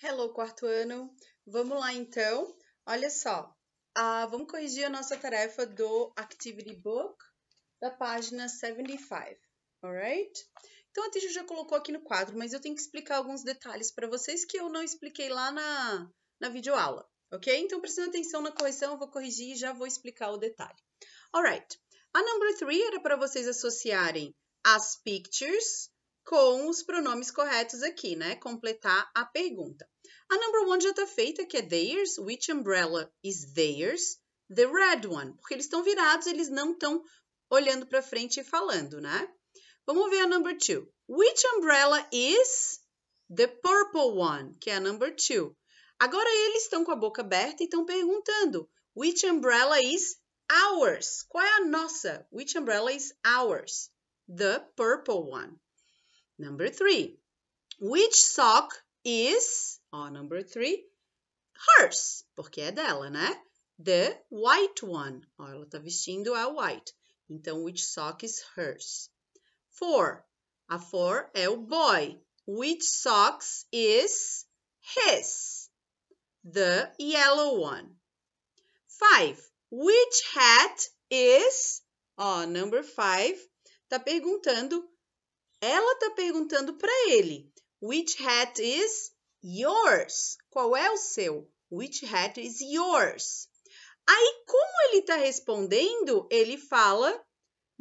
Hello, quarto ano. Vamos lá, então. Olha só, ah, vamos corrigir a nossa tarefa do Activity Book da página 75, alright? Então, a Tisha já colocou aqui no quadro, mas eu tenho que explicar alguns detalhes para vocês que eu não expliquei lá na, na videoaula, ok? Então, prestando atenção na correção, eu vou corrigir e já vou explicar o detalhe. Alright, a number 3 era para vocês associarem as pictures com os pronomes corretos aqui, né? Completar a pergunta. A number one já está feita, que é theirs. Which umbrella is theirs? The red one. Porque eles estão virados, eles não estão olhando para frente e falando, né? Vamos ver a number two. Which umbrella is the purple one? Que é a number two. Agora eles estão com a boca aberta e estão perguntando. Which umbrella is ours? Qual é a nossa? Which umbrella is ours? The purple one. Number three, which sock is, ó, number three, hers, porque é dela, né? The white one, ó, ela tá vestindo a white. Então, which sock is hers? Four, a four é o boy. Which socks is his? The yellow one. Five, which hat is, ó, number five, tá perguntando ela está perguntando para ele: Which hat is yours? Qual é o seu? Which hat is yours? Aí, como ele está respondendo, ele fala: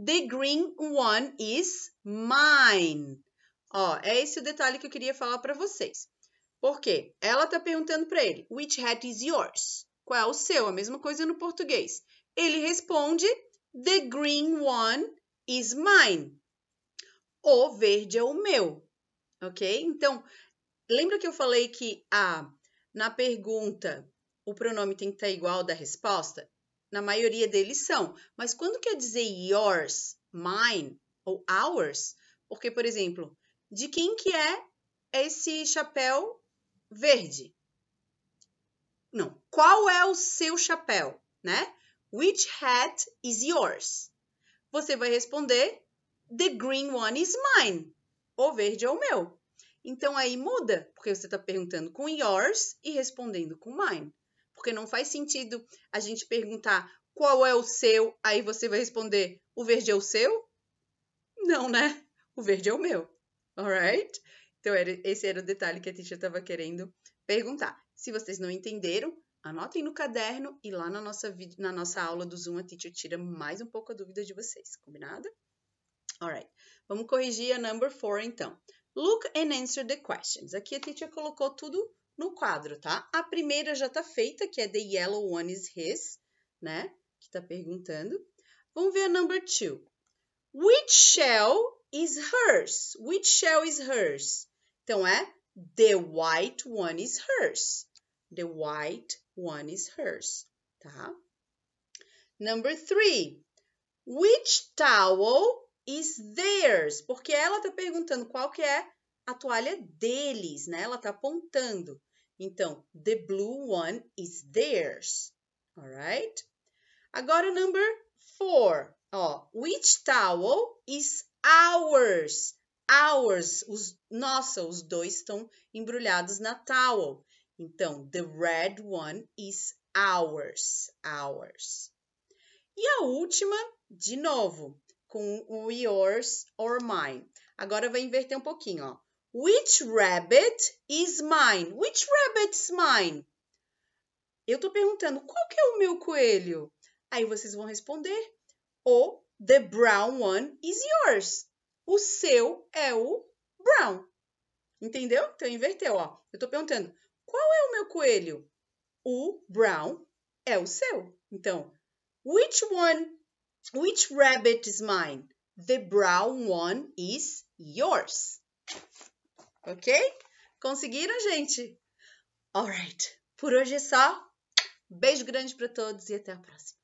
The green one is mine. Ó, é esse o detalhe que eu queria falar para vocês. Porque ela está perguntando para ele: Which hat is yours? Qual é o seu? A mesma coisa no português. Ele responde: The green one is mine o verde é o meu, ok? Então, lembra que eu falei que a ah, na pergunta o pronome tem que estar tá igual da resposta? Na maioria deles são, mas quando quer dizer yours, mine ou ours, porque, por exemplo, de quem que é esse chapéu verde? Não, qual é o seu chapéu, né? Which hat is yours? Você vai responder The green one is mine. O verde é o meu. Então aí muda, porque você está perguntando com yours e respondendo com mine. Porque não faz sentido a gente perguntar qual é o seu, aí você vai responder o verde é o seu? Não, né? O verde é o meu. Alright? Então era, esse era o detalhe que a Tisha estava querendo perguntar. Se vocês não entenderam, anotem no caderno e lá na nossa, na nossa aula do Zoom a Titi tira mais um pouco a dúvida de vocês, combinado? Alright, vamos corrigir a number four então. Look and answer the questions. Aqui a teacher colocou tudo no quadro, tá? A primeira já tá feita, que é the yellow one is his, né? Que tá perguntando. Vamos ver a number two. Which shell is hers? Which shell is hers? Então é the white one is hers. The white one is hers, tá? Number three. Which towel is theirs, porque ela está perguntando qual que é a toalha deles, né? Ela está apontando. Então, the blue one is theirs. Alright? Agora, number four. Ó, which towel is ours? Ours. Os, nossa, os dois estão embrulhados na towel. Então, the red one is ours. Ours. E a última, de novo, com o yours or mine. Agora vai vou inverter um pouquinho, ó. Which rabbit is mine? Which rabbit is mine? Eu tô perguntando, qual que é o meu coelho? Aí vocês vão responder, o the brown one is yours. O seu é o brown. Entendeu? Então inverteu, ó. Eu tô perguntando, qual é o meu coelho? O brown é o seu. Então, which one Which rabbit is mine? The brown one is yours. Ok? Conseguiram, gente? Alright. Por hoje é só. Beijo grande para todos e até a próxima.